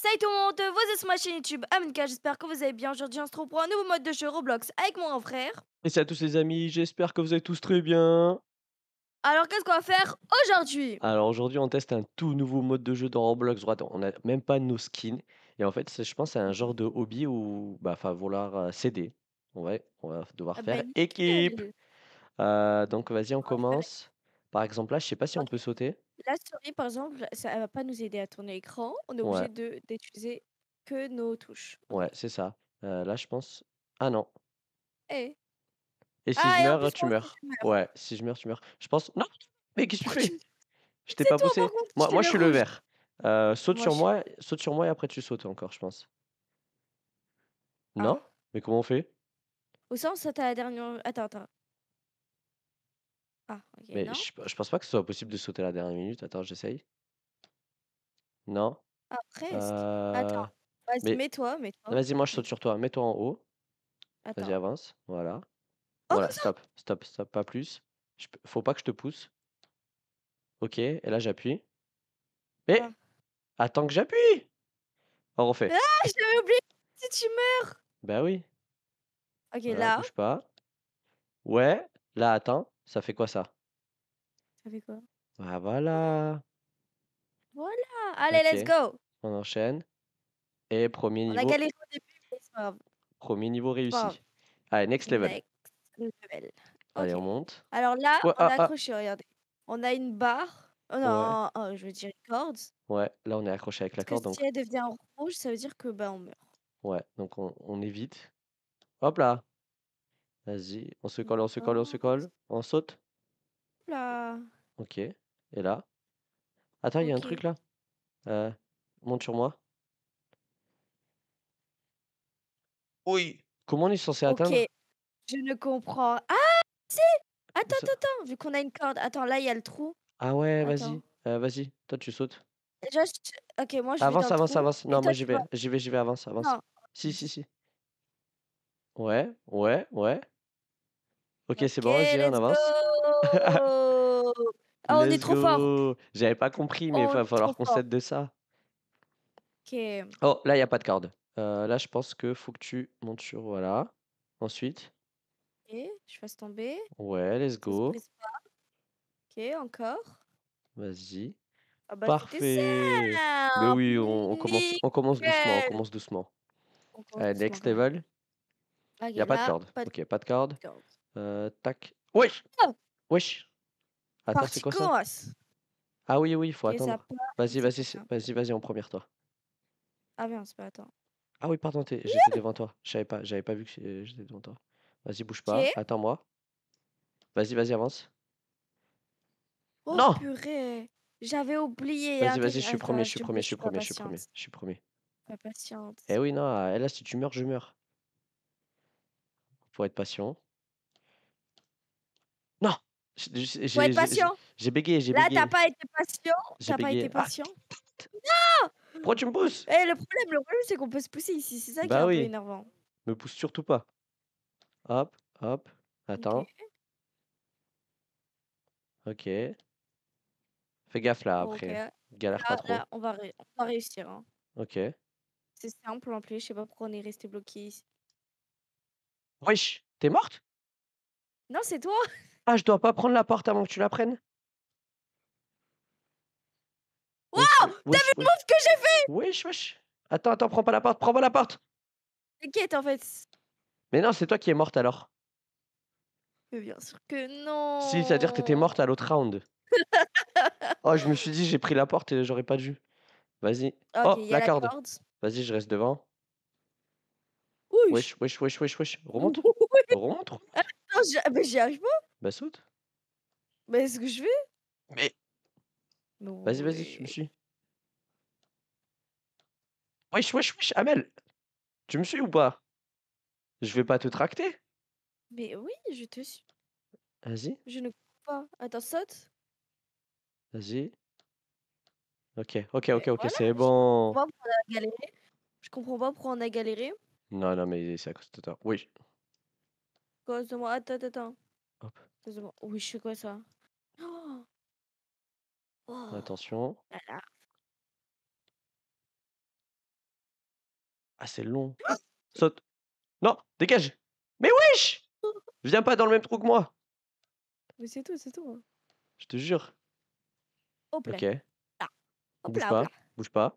Salut tout le monde, vous êtes sur ma chaîne YouTube Aminka, j'espère que vous allez bien. Aujourd'hui, on se retrouve pour un nouveau mode de jeu Roblox avec mon grand frère. Et salut à tous les amis, j'espère que vous allez tous très bien. Alors, qu'est-ce qu'on va faire aujourd'hui Alors, aujourd'hui, on teste un tout nouveau mode de jeu dans Roblox. On n'a même pas nos skins. Et en fait, je pense c'est un genre de hobby où il bah, va vouloir céder. Euh, on va, on va devoir ah faire bah, équipe. Euh, donc, vas-y, on commence. Par exemple, là, je sais pas si on peut sauter. La souris, par exemple, ça va pas nous aider à tourner l'écran. On est obligé de d'utiliser que nos touches. ouais, c'est ça. Euh, là, je pense. Ah non. Et si je ah, meurs, tu meurs. Ouais, si je meurs, tu meurs. Je pense. Non! Mais qu'est-ce que tu fais? Je t'ai pas poussé. Moi, moi, je suis le vert. Euh, saute sur moi, saute sur moi et après tu sautes encore, je pense. Ah. Non? Mais comment on fait? Au sens, ça t'a la dernière. Attends, attends. Ah, mais je, je pense pas que ce soit possible de sauter la dernière minute. Attends, j'essaye. Non? Ah, presque. Attends. Euh, vas-y, mets-toi, mets vas-y, moi je saute sur toi. Mets-toi en haut. Vas-y, avance. Voilà. Oh, voilà, stop, stop, stop, pas plus. Je Faut pas que je te pousse. Ok, et là j'appuie. Mais ah. attends que j'appuie! On refait. Ah, je l'avais oublié. Si tu meurs. Bah oui. Ok, là. bouge pas. Ouais, là attends. Ça fait quoi ça? Ça fait quoi? Ah voilà! Voilà! Allez, let's go! On enchaîne. Et premier niveau. On a niveau galéré au début, niveau réussi. Allez, next level. Next level. Allez, on monte. Alors là, on est ah, a ah. accroché, regardez. On a une barre. Oh non, je veux dire une corde. Ouais, là on est accroché avec la corde si elle devient rouge, ça veut dire que bah on meurt. ouais, donc on évite. Hop là! Vas-y, on se mmh, colle, on se colle, on se colle. On saute Là. Ok. Et là Attends, il y a un truc là. Euh, monte sur moi. Oui. Comment on est censé Ok. Je ne comprends. Ah Si Attends, attends, attends. Vu qu'on a une corde. Attends, là, il y a le trou. Ah ouais, vas-y. Euh, vas-y, toi tu sautes. Déjà, Ok, moi, je Avance, avance, avance. Non, moi j'y vais, j'y vais, j'y vais, avance, avance. Si, si, si. Ouais, ouais, ouais. Ok, c'est bon, vas-y, on avance. oh, on est trop fort. J'avais pas compris, mais il va falloir qu'on s'aide de ça. Ok. Oh, là, il n'y a pas de corde. Euh, là, je pense que faut que tu montes sur. Voilà. Ensuite. Et je fasse tomber. Ouais, let's go. Ok, encore. Vas-y. Ah bah, Parfait. Mais oui, on, commence, on commence doucement. On commence doucement. next level. Ah, il n'y a pas de corde. Ok, pas de corde. Euh, tac. Wesh ah. Wesh Attends, c'est quoi ça Ah oui, oui, faut attendre. Vas-y, vas-y, vas-y, vas-y, en première, toi. Ah bien, c'est pas attends. Ah oui, pardon, j'étais devant toi. J'avais pas, pas vu que j'étais devant toi. Vas-y, bouge pas. Attends-moi. Vas-y, vas-y, avance. Oh purée J'avais oublié. Hein, vas-y, vas-y, je suis premier, je suis premier, je suis premier, je suis premier, je suis premier. Pas patiente. Eh oui, non, là, si tu meurs, je meurs. Faut être patient. Non. Faut être patient. J'ai bégayé, j'ai bégayé. Là, t'as pas été patient. T'as pas été ah, patient. Non Pourquoi tu me pousses Eh, le problème, le problème, c'est qu'on peut se pousser ici. C'est ça qui bah est un peu énervant. Me pousse surtout pas. Hop, hop. Attends. Ok. Fais gaffe là après. Galère pas trop. on, va réussir. Hein. Ok. C'est simple en plus. Je sais pas pourquoi on est resté bloqué ici. Wesh, t'es morte Non, c'est toi ah, je dois pas prendre la porte avant que tu la prennes Waouh T'as vu le move que j'ai fait Wesh, wesh Attends, attends, prends pas la porte, prends pas la porte T'inquiète en fait Mais non, c'est toi qui es morte alors Mais bien sûr que non Si, c'est-à-dire que t'étais morte à l'autre round Oh, je me suis dit, j'ai pris la porte et j'aurais pas dû. Vas-y. Ah, oh, la, corde. Vas-y, je reste devant. Wesh, wesh, wesh, wesh, wesh. Remonte. Remonte. Ah, j'y arrive pas. Bah saute. Bah est-ce que je vais Mais. Vas-y, vas-y, je me suis. Wesh, wesh, wesh, Amel Tu me suis ou pas Je vais pas te tracter Mais oui, je te suis. Vas-y. Je ne peux pas. Attends, saute. Vas-y. Ok, ok, ok, ok, c'est bon. Je comprends pas pourquoi on a galéré. Je comprends pas pourquoi on a galéré. Non, non, mais c'est à cause de toi. Oui. Cause de moi. attends, attends. Hop. Oui, je quoi ça oh! Oh! Attention. Ah, c'est long. Ah! Saute. Non, dégage. Mais wesh Viens pas dans le même trou que moi. Mais c'est tout, c'est tout. Hein. Je te jure. Ok. Bouge pas. Bouge pas.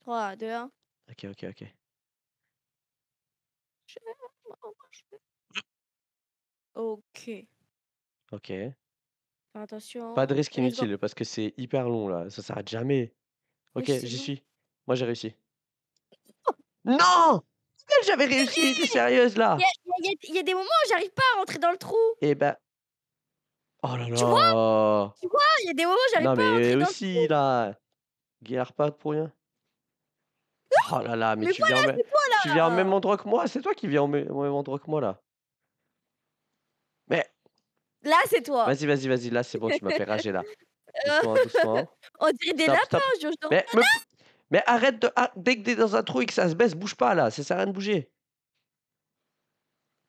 3, 2, 1. Ok, ok, ok. Je OK. OK. attention. Pas de risque inutile parce que c'est hyper long là, ça s'arrête jamais. OK, j'y suis. Moi j'ai réussi. Non! J'avais réussi, es sérieuse là? Il y, a y des moments où j'arrive pas à rentrer dans le trou. Eh ben. Oh là là. Tu vois Tu vois? Il y a des moments où j'arrive pas à rentrer dans le trou. aussi là! Guerre pas pour rien. Oh là là, mais tu viens, au même- viens même endroit que moi, c'est toi qui viens au même endroit que moi là. Là, c'est toi. Vas-y, vas-y, vas-y. Là, c'est bon, tu m'as fait rager là. Doucement, doucement. On dirait des lapins, Jojo. Mais, mais arrête de. Ah, dès que t'es dans un trou et que ça se baisse, bouge pas là. Ça sert à rien de bouger.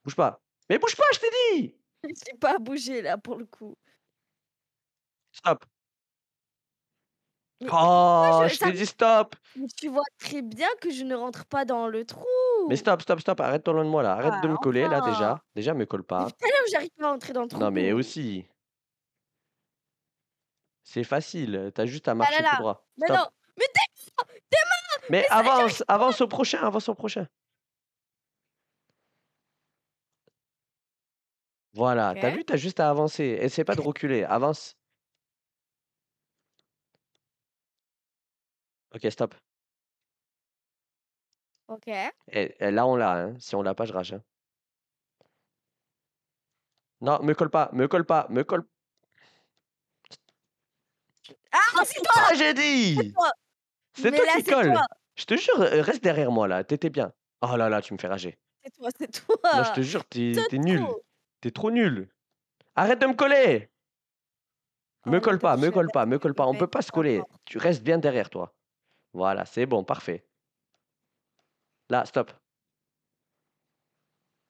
Bouge pas. Mais bouge pas, je t'ai dit. suis pas bougé là pour le coup. Stop. Oh, je, t'ai dit stop. tu vois très bien que je ne rentre pas dans le trou. Mais stop, stop, stop, arrête-toi loin de moi là. Arrête de me bah, coller là déjà. Déjà, me colle pas. j'arrive pas à entrer dans le trou. Non, mais aussi. C'est facile. T'as juste à marcher tout droit. Mais non, mais t'es Mais, mais avance, avance au prochain, avance au prochain. Voilà, t'as vu, t'as juste à avancer. Essaye pas de reculer, avance. OK, stop. OK. Et, là, on l'a. Hein. Si on l'a pas, je rage. Hein. Non, me colle pas, me colle pas, me colle. Ah, ah c'est toi j'ai dit C'est toi qui colle. Je te jure, euh, reste derrière moi là, t'étais bien. Oh là là, tu me fais rager. C'est toi, c'est toi. je te jure, t'es nul. T'es trop nul. Arrête de me coller. Me oh, colle pas, me colle pas, me colle pas. On peut pas se coller. Tu restes bien derrière toi. Voilà, c'est bon, parfait. Là, stop.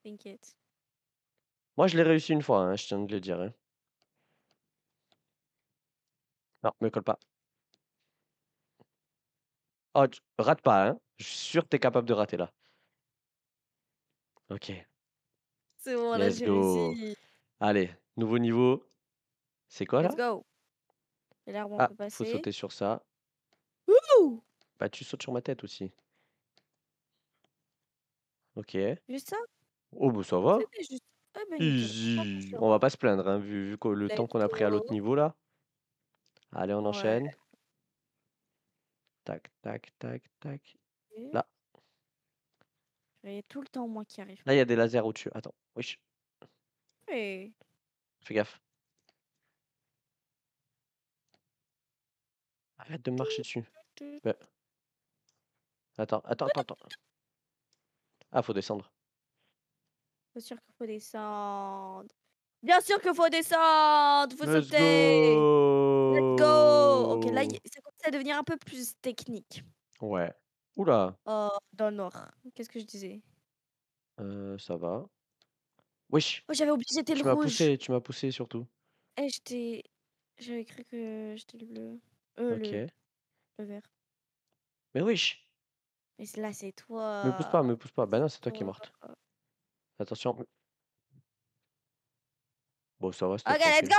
T'inquiète. Moi, je l'ai réussi une fois, hein, je tiens de le dire. Hein. Non, me colle pas. Oh, rate pas, hein. Je suis sûr que t'es capable de rater là. Ok. C'est bon, là j'ai réussi. Allez, nouveau niveau. C'est quoi là Let's go. Ah, faut sauter sur ça. Ouh bah, tu sautes sur ma tête aussi. Ok. Juste ça Oh, bah, ça va. Ah, bah, Easy. On va pas se plaindre, hein, vu, vu le bah, temps qu'on a pris à l'autre hein. niveau là. Allez, on enchaîne. Tac, tac, tac, tac. Là, Il y a tout le temps moi qui arrive. là, il y a des lasers au-dessus. Attends, Oui. fais gaffe. Arrête de marcher dessus. Bah, Attends, attends, attends, attends. Ah, faut descendre. Bien sûr qu'il faut descendre. Bien sûr qu'il faut descendre. Faut Let's sauter. Go. Let's go. Ok, là, ça commence à devenir un peu plus technique. Ouais. Oula. Oh, dans le noir. Qu'est-ce que je disais euh, Ça va. Wesh. Oh, j'avais oublié, j'étais le tu rouge. Poussé, tu m'as poussé surtout. Eh, j'étais. J'avais cru que j'étais le bleu. Euh, ok. le vert. Mais wesh. Mais là, c'est toi. Me pousse pas, me pousse pas. Ben non, c'est toi qui est morte. Attention. Bon, ça va. Ok, let's go!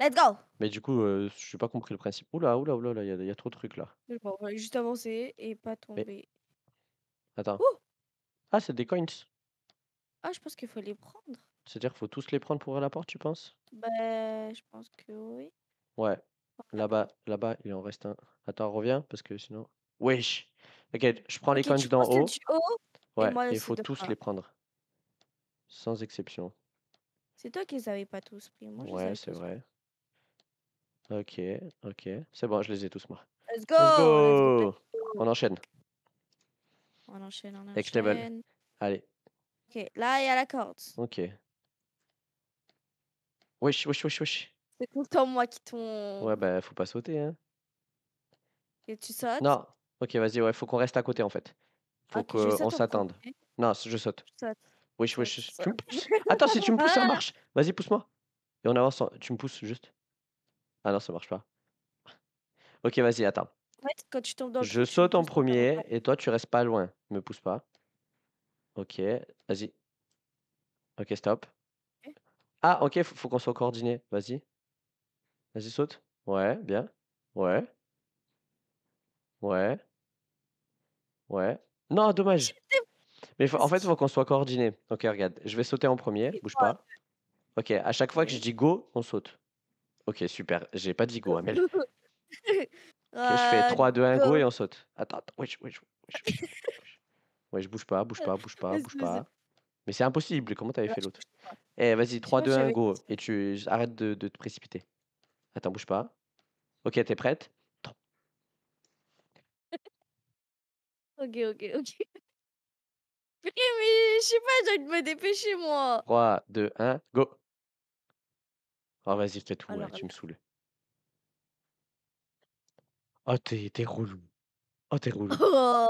Let's go! Mais du coup, euh, je n'ai pas compris le principe. Oula, oula, oula, il y, y, a trop de trucs là. on va juste avancer et pas tomber. Attends. ah, c'est des coins. Ah, je pense qu'il faut les prendre. C'est-à-dire qu'il faut tous les prendre pour ouvrir la porte, tu penses Ben, je pense que oui. Ouais. Là-bas, là-bas, il en reste un. Attends, reviens, parce que sinon... Wesh Ok, je prends les coins d'en haut. Ouais, il faut tous les prendre. Sans exception. C'est toi qui les avais pas tous pris. Moi, ouais, c'est vrai. Ok, ok. C'est bon, je les ai tous, moi. Let's go, On enchaîne. On enchaîne, on enchaîne. Allez. Ok, là, il y a la corde. Ok. Wesh, wesh, wesh, wesh. C'est tout temps moi qui tombe. Ouais, bah, faut pas sauter, hein. Et tu sautes Non, Ok, vas-y, ouais, faut qu'on reste à côté en fait. Faut qu'on s'attende. Non, je saute. Attends, si tu me pousses, ça marche. Vas-y, pousse-moi. Et on avance. Tu me pousses juste. Ah non, ça marche pas. Ok, vas-y, attends. Je saute en premier et toi, tu restes pas loin. Me pousse pas. Ok, vas-y. Ok, stop. Ah, ok, faut, faut qu'on soit coordonné. Vas-y. Vas-y, saute. Ouais, bien. Ouais, ouais. Ouais. Non, dommage. Mais en fait, il faut qu'on soit coordinés. Ok, regarde, je vais sauter en premier, bouge pas. Ok, à chaque fois que je dis go, on saute. Ok, super. J'ai pas dit go, hein, Amel. Ok, je fais 3, 2, 1, go et on saute. Attends, attends. Wesh, wesh, Ouais, je bouge pas, bouge pas, bouge pas, bouge pas. Mais c'est impossible. Comment t'avais fait l'autre Eh, vas-y, 3, 2, 1, go. Et tu arrêtes de, de te précipiter. Attends, bouge pas. Ok, t'es prête Ok, ok, ok. mais je sais pas, je envie me dépêcher, moi. 3, 2, 1, go. Oh vas-y, fais tout, tu me saoules. Oh, t'es t'es Oh, t'es relou. oh,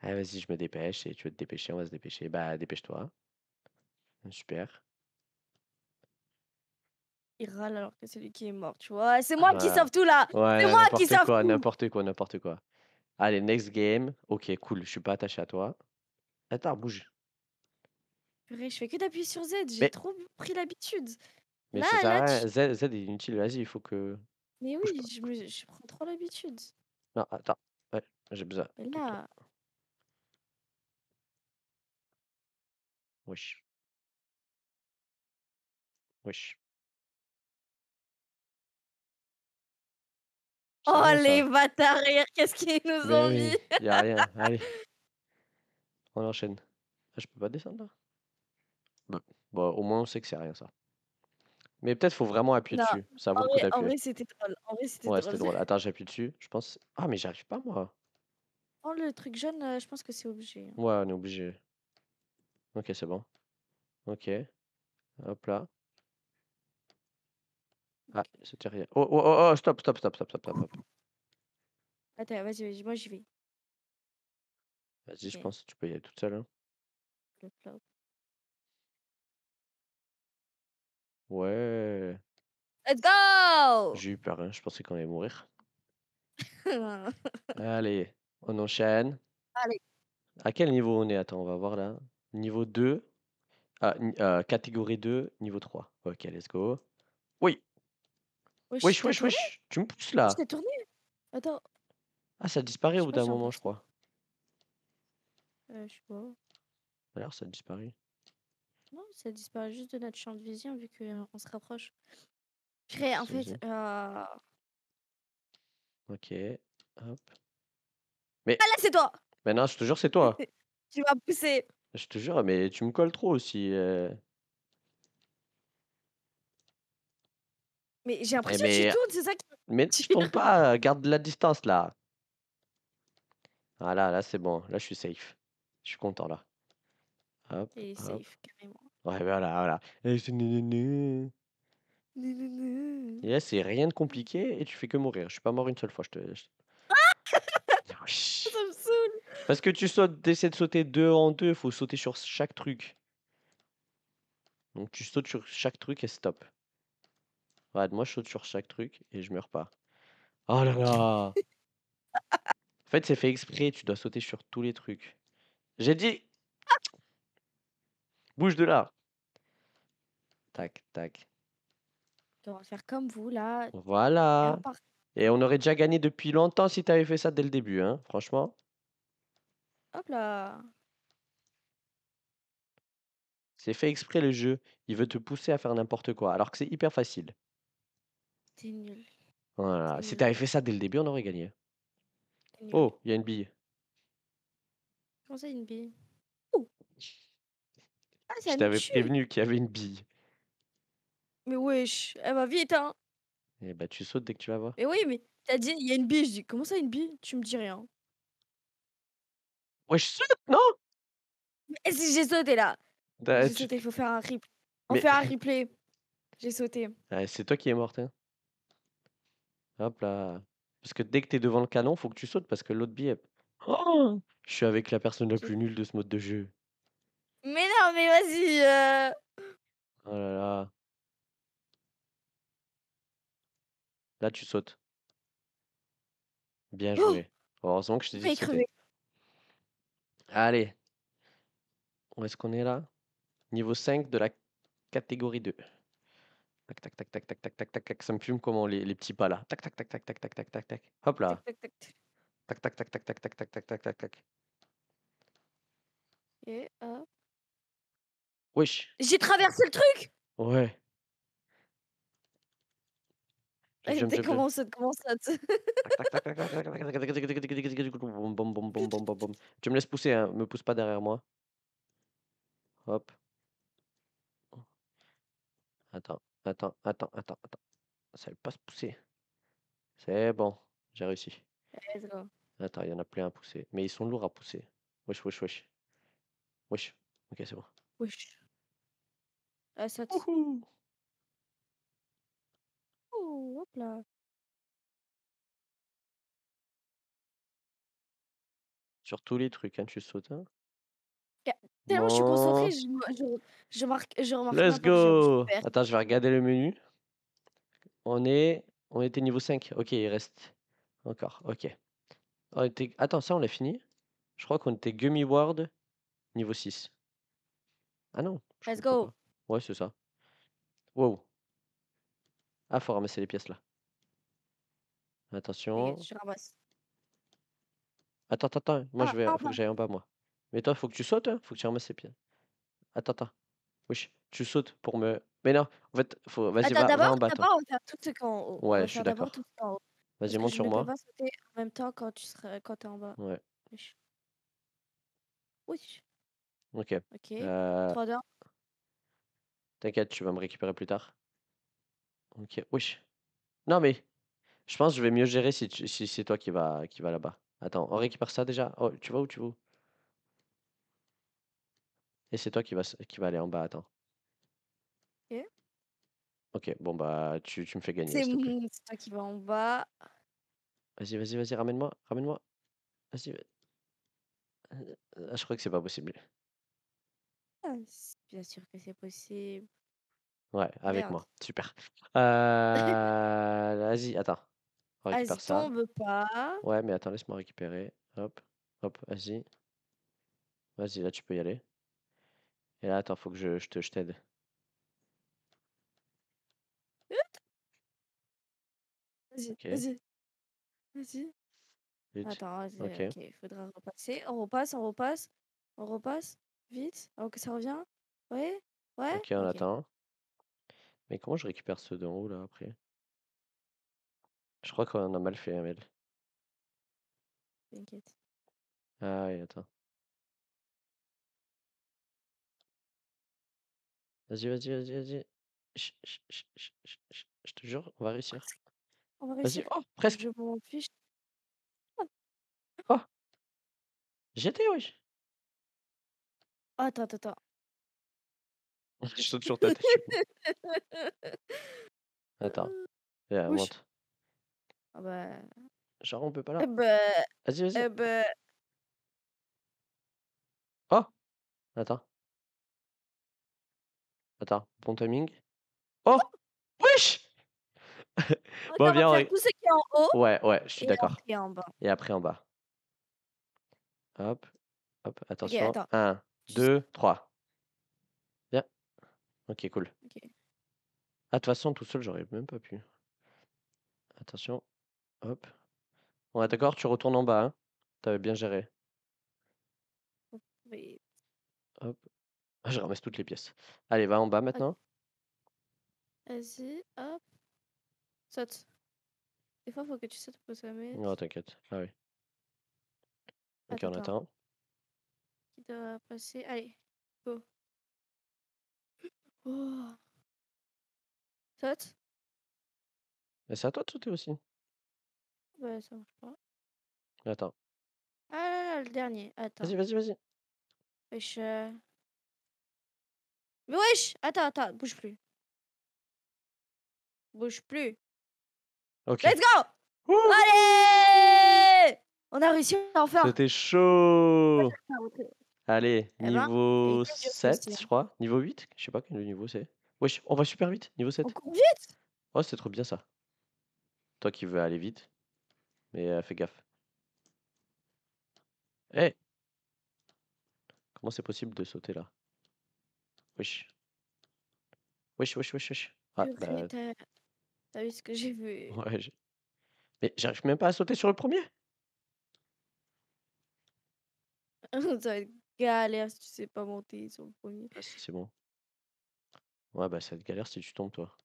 Ah, vas-y, je me dépêche. Et tu veux te dépêcher, on va se dépêcher. Bah, dépêche-toi. Super. il râle alors que c'est lui qui est mort, tu vois. C'est ah, moi qui bah, sauve tout là. C'est moi qui sauve tout. n'importe quoi, n'importe quoi. Allez, next game. Ok, cool, je suis pas attaché à toi. Attends, bouge. Purée, je fais que d'appuyer sur Z, j'ai trop pris l'habitude. Mais c'est Z, Z est inutile, vas-y, il faut que. Mais oui, je, prends trop l'habitude. Non, attends. Ouais, j'ai besoin. Mais Là, Wesh. Wesh. Oh les bâtards, qu'est-ce qu'ils nous ont mis Il a rien, allez. On enchaîne. Ah, je peux pas descendre là bon. Bah, bah, au moins on sait que c'est rien ça. Mais peut-être faut vraiment appuyer dessus. Ça vaut En vrai, c'était drôle. c'était drôle. Attends, j'appuie dessus. Je pense. Ah, mais j'arrive pas moi. Oh, le truc jaune, euh, je pense que c'est obligé. Hein. Ouais, on est obligé. Ok, c'est bon. Ok. Hop là. Ah, c'était rien. Oh, oh, oh, oh stop, stop, stop, stop, stop, stop. Attends, vas-y, vas-y, moi j'y vais. Vas-y, je pense que tu peux y aller toute seule. Hein. Ouais. Let's go! J'ai eu peur, hein. je pensais qu'on allait mourir. Allez, on enchaîne. Allez. À quel niveau on est Attends, on va voir là. Niveau 2. à ah, euh, catégorie 2, niveau 3. Ok, let's go. Wesh, wesh, wesh, Tu me pousses là. Je tourné. Attends. Ah, ça disparaît au bout d'un moment, je crois. Euh, je sais pas. Alors, ça disparaît. Non, ça disparaît juste de notre champ de vision vu qu'on euh, se rapproche. en fait. Euh ok. Hop. Mais... Ah là, c'est toi Mais non, je te jure, c'est toi. tu m'as pousser Je te jure, mais tu me colles trop aussi. Euh. Mais j'ai eh l'impression mais... que tu tournes, c'est ça qui... Mais si je tourne pas, garde la distance là. Voilà, ah là c'est bon, là je suis safe. Je suis content là. Hop, T'es safe carrément. Ouais, voilà, voilà. Yes, c'est rien de compliqué et tu fais que mourir. Je suis pas mort une seule fois, je te. Ah ça me saoule. Parce que tu sautes, de sauter deux en deux, il faut sauter sur chaque truc. Donc tu sautes sur chaque truc et stop moi, je saute sur chaque truc et je meurs pas. Oh là là En fait, c'est fait exprès, tu dois sauter sur tous les trucs. J'ai dit Bouge de là Tac, tac. On va faire comme vous, là. Voilà Et on aurait déjà gagné depuis longtemps si t'avais fait ça dès le début, hein, franchement. Hop là C'est fait exprès le jeu. Il veut te pousser à faire n'importe quoi, alors que c'est hyper facile nul. Voilà. Si t'avais fait ça dès le début, on aurait gagné. Oh, il y a une bille. Comment ça, une bille Ah, Je t'avais prévenu qu'il y avait une bille. Mais wesh, elle va vite, hein Eh bah, tu sautes dès que tu vas voir. Mais oui, mais t'as dit, il y a une bille. Je dis, comment ça, une bille Tu me dis rien. Ouais, je saute, non Mais eh, si j'ai sauté là J'ai sauté, il faut faire un replay. On fait un replay. J'ai sauté. Ah, c'est toi qui es morte. Hein. Hop là. Parce que dès que tu es devant le canon, faut que tu sautes parce que l'autre bip. Oh! je suis avec la personne la plus nulle de ce mode de jeu. Mais non, mais vas-y. Euh. Oh là là. Là, tu sautes. Bien oh! joué. Heureusement que je t'ai dit Allez. Où est-ce qu'on est là? Niveau 5 de la catégorie 2. Tac, tac, tac, tac, tac, tac, tac, tac, tac. Ça me fume comment les, les petits pas là. Tac, tac, tac, tac, tac, tac, tac, tac, tac. Hop là. Tac, tac, tac. Tac, tac, tac, tac, tac, tac, tac, tac, Et hop. Wesh. J'ai traversé le truc Ouais. Tac, tac, tac, tac, tac, tac, tac, tac, Tu me laisses pousser, hein. Me pousse pas derrière moi. Hop. Attends. Attends, attends, attends, attends. Ça va pas se pousser. C'est bon, j'ai réussi. Attends, il y en a plein à pousser. Mais ils sont lourds à pousser. Wesh, wesh, wesh. Wesh. Ok, c'est bon. Wesh. Ah, ça Ouh, oh, hop là. Sur tous les trucs, hein, tu sautes. Hein. Tellement je suis concentré, je, je remarque. Let's go Attends, je vais regarder le menu. On est. On était niveau 5. Ok, il reste. Encore, ok. Attends, ça on l'a fini. Je crois qu'on était Gummy World niveau 6. Ah non. Let's go Ouais, c'est ça. Wow. Ah, faut ramasser les pièces là. Attention. Je ramasse. Attends, attends, attends. Moi ah, je vais. j'ai ah, faut que en bas moi. Mais toi, faut que tu sautes, Il hein, faut que tu ramasses les pieds. Attends, attends. Oui, tu sautes pour me. Mais non, en fait, faut... vas-y, va, en bas. D'abord, on va tout ce qu'on... Ouais, je suis d'accord. Vas-y, monte sur moi. On va sauter en même temps quand tu seras... quand es en bas. Ouais. Oui. Ok. Ok. Euh... T'inquiète, tu vas me récupérer plus tard. Ok. Oui. Non, mais je pense que je vais mieux gérer si, si c'est toi qui va, qui va là-bas. Attends, on récupère ça déjà. Oh, tu vas où Tu vas et c'est toi qui va qui va aller en bas, attends. Ok. Ok, bon bah tu, tu me fais gagner. C'est moi qui va en bas. Vas-y, vas-y, vas-y, ramène-moi, ramène-moi. Vas-y. Ah, je crois que c'est pas possible. Ah, bien sûr que c'est possible. Ouais, avec moi. Super. Euh, vas-y, attends. tombe pas. Ouais, mais attends, laisse-moi récupérer. Hop, hop, vas-y. Vas-y, là tu peux y aller. Et attends, faut que je, te, je t'aide. Vas-y, vas-y, vas-y. Attends, vas-y, Ok. il faudra repasser. On repasse, on repasse, on repasse, vite, avant oh, que ça revient. Ouais, ouais. Ok, on attend. Mais comment je récupère ceux d'en haut là après? Je crois qu'on a mal fait, Amel. T'inquiète. Ah oui, attends. Vas-y, vas-y, vas-y, vas-y. Je te jure, on va réussir. On va réussir. oh, presque. Je m'en fiche. Oh, j'étais, oui. Attends, attends, attends. Je saute sur ta tête. Attends, viens euh, monte. Ah bah, Genre, on peut pas là. Eh bah, Vas-y, vas-y. Eh bah, oh. Attends. Attends, bon timing. Oh Wesh bon, Ouais, ouais, je suis d'accord. Et après en bas. Hop, hop, attention. 1, 2, 3. Bien. Ok, cool. Ah, de toute façon, tout seul, j'aurais même pas pu. Attention. Hop. On est d'accord, tu retournes en bas. Hein T'avais bien géré. Hop, ah, je ramasse toutes les pièces. Allez, va en bas maintenant. Vas-y, hop. Saute. Des fois, faut que tu sautes pour ça, mais. Non, t'inquiète. Ah oui. Ok, on attend. Qui doit passer. Allez, go. Oh. Saute. Mais c'est à toi de sauter aussi. Ouais, bah, ça marche pas. Attends. Ah là là, le dernier. Attends. Vas-y, vas-y, vas-y. Je... Euh, mais wesh, attends, attends, bouge plus. Bouge plus. Ok. Let's go Allez On a réussi à en faire. C'était chaud Allez, eh ben, niveau 7, je crois. Niveau 8 Je sais pas quel niveau c'est. Wesh, on va super vite, niveau 7. On court vite Oh, c'est trop bien ça. Toi qui veux aller vite. Mais euh, fais gaffe. Eh Comment c'est possible de sauter là Wesh. Wesh, wesh, wesh, wesh. Ah, T'as bah, vu ce que j'ai vu Ouais, mais j'arrive même pas à sauter sur le premier. Ça va être galère si tu sais pas monter sur le premier. Ah, c'est bon. Ouais, bah ça va être galère si tu tombes, toi.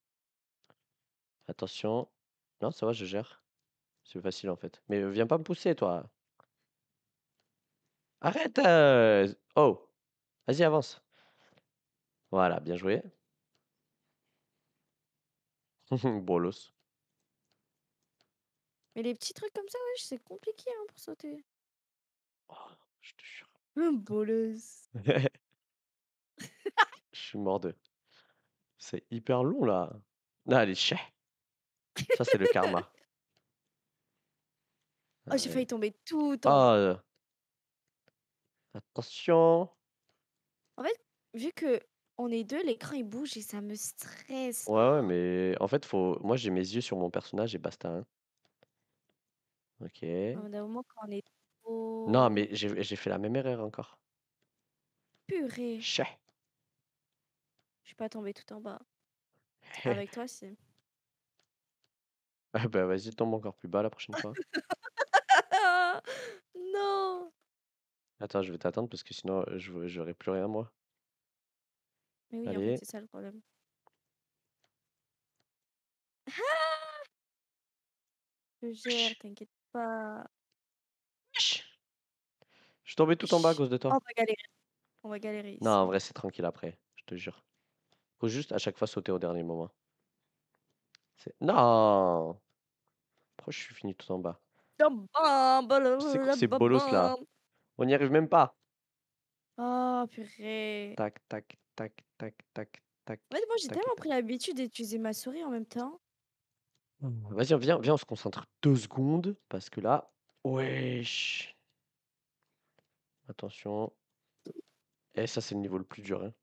Attention. Non, ça va, je gère. C'est facile en fait. Mais euh, viens pas me pousser, toi. Arrête euh, Oh Vas-y, avance. Voilà, bien joué. Bolus. Mais les petits trucs comme ça, ouais, c'est compliqué hein, pour sauter. Oh, je te jure. Hum, je suis mort de. C'est hyper long là. Ah, allez, chè. Ça, c'est le karma. Oh, j'ai failli tomber tout en ah, euh. Attention. En fait, vu que on est deux, l'écran il bouge et ça me stresse. Ouais, ouais, mais en fait, faut... moi j'ai mes yeux sur mon personnage et basta. Hein. Ok. Ah, on est Non, mais j'ai fait la même erreur encore. purée, je suis pas tombée tout en bas. Avec toi, si. Ah bah vas-y, tombe encore plus bas la prochaine fois. non! Attends, je vais t'attendre parce que sinon je j'aurai plus rien moi. Mais oui, en fait, c'est ça le problème. Je ah! gère, t'inquiète pas. Je suis tombé tout en bas à cause de On va galérer. On va galérer. ici. Non, en vrai, c'est tranquille après, je te jure. Faut juste à chaque fois sauter au dernier moment. Non Pourquoi je suis fini tout en bas C'est quoi ces bolos, là On n'y arrive même pas. Oh, purée. Tac, tac, tac, tac, tac, tac. moi, j'ai tellement pris l'habitude d'utiliser ma souris en même temps. Mmh, vas-y, viens, viens, on se concentre deux secondes, parce que là, wesh. Attention. Et eh, ça, c'est le niveau le plus dur. Hein.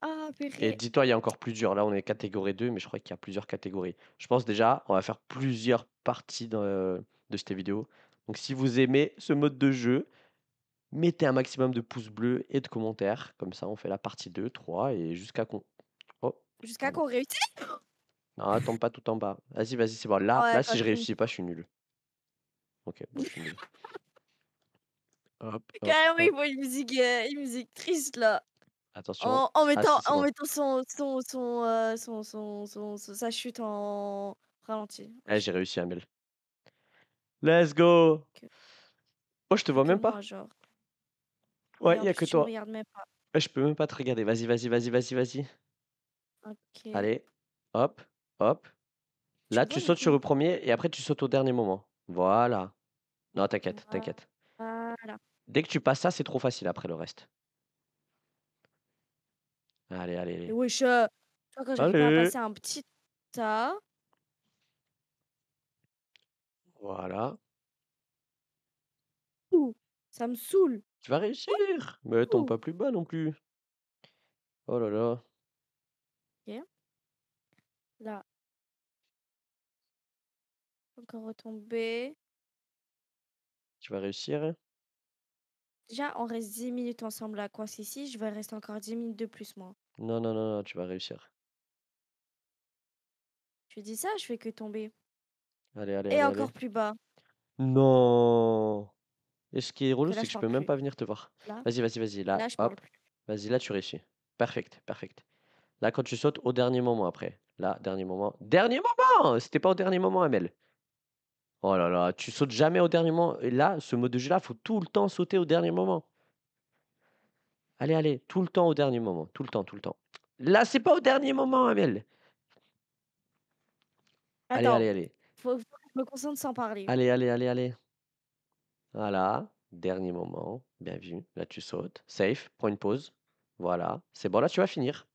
Ah, Et dis-toi, il y a encore plus dur. Là, on est catégorie 2, mais je crois qu'il y a plusieurs catégories. Je pense déjà, on va faire plusieurs parties euh, de, de cette vidéo. Donc, si vous aimez ce mode de jeu, Mettez un maximum de pouces bleus et de commentaires. Comme ça, on fait la partie 2, 3 et jusqu'à qu'on. Oh, jusqu'à qu'on réussisse Non, attends pas tout en bas. Vas-y, vas-y, c'est bon. Là, là si je réussis pas, je suis nul. Ok, je suis nul. Carrément, il euh, une musique, triste là. Attention. En, mettant, son, son, son, son, sa chute en ralenti. Eh, j'ai réussi, Amel. Let's go. Oh, je te vois même pas. Ouais, il y a que toi. Je peux même pas te regarder. Vas-y, vas-y, vas-y, vas-y, vas-y. Allez, hop, hop. Là, tu sautes sur le premier et après, tu sautes au dernier moment. Voilà. Non, t'inquiète, t'inquiète. Voilà. Dès que tu passes ça, c'est trop facile après le reste. Allez, allez, allez. Oui, je passer un petit tas. Voilà. Ouh, ça me saoule. Tu vas réussir Mais elle tombe pas plus bas non plus. Oh là là. Ok. Là. Encore retomber. Tu vas réussir. Déjà, on reste 10 minutes ensemble à coincer ici. Je vais rester encore 10 minutes de plus, moi. Non, non, non, non, tu vas réussir. tu dis ça, je fais que tomber. Allez, allez, Et allez. Et encore plus bas. Non et ce qui est relou, c'est que je peux même pas venir te voir. Vas-y, vas-y, vas-y. Là, Vas-y, là, tu réussis. Parfait. perfect. Là, quand tu sautes, au dernier moment après. Là, dernier moment. Dernier moment C'était pas au dernier moment, Amel. Oh là là, tu sautes jamais au dernier moment. Et là, ce mode de jeu-là, faut tout le temps sauter au dernier moment. Allez, allez, tout le temps au dernier moment. Tout le temps, tout le temps. Là, c'est pas au dernier moment, Amel. Attends, allez, allez, allez. Faut que me concentre sans parler. Allez, allez, allez, allez. Voilà, dernier moment, bien vu. Là, tu sautes. Safe, prends une pause. Voilà, c'est bon, là, tu vas finir.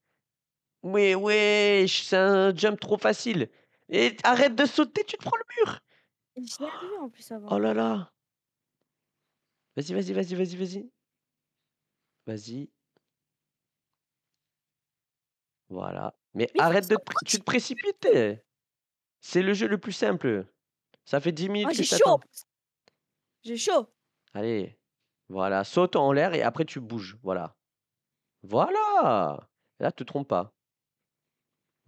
Oui, oui, c'est un jump trop facile. Et arrête de sauter, tu te prends le mur. en plus avant. Oh là là. Vas-y, vas-y, vas-y, vas-y, vas-y. Vas-y. Voilà. Mais, arrête de... Tu te précipiter. C'est le jeu le plus simple. Ça fait 10 minutes oh, que tu j'ai chaud. Allez, voilà, saute en l'air et après tu bouges. Voilà. Voilà. Là, tu te trompes pas.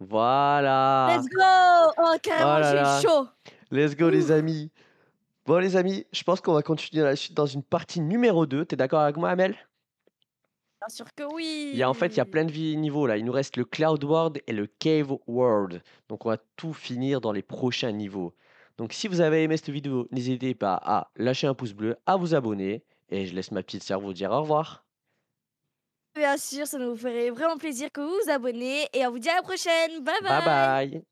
Voilà. Let's go. Oh, carrément, oh j'ai chaud. Let's go, les amis. Bon, les amis, je pense qu'on va continuer la suite dans une partie numéro 2. T'es d'accord avec moi, Amel Bien sûr que oui. Il y a, en fait, il y a plein de niveaux là. Il nous reste le Cloud World et le Cave World. Donc, on va tout finir dans les prochains niveaux. Donc si vous avez aimé cette vidéo, n'hésitez pas à lâcher un pouce bleu, à vous abonner. Et je laisse ma petite sœur vous dire au revoir. Bien sûr, ça nous ferait vraiment plaisir que vous vous abonnez. Et on vous dit à la prochaine. Bye bye. Bye bye.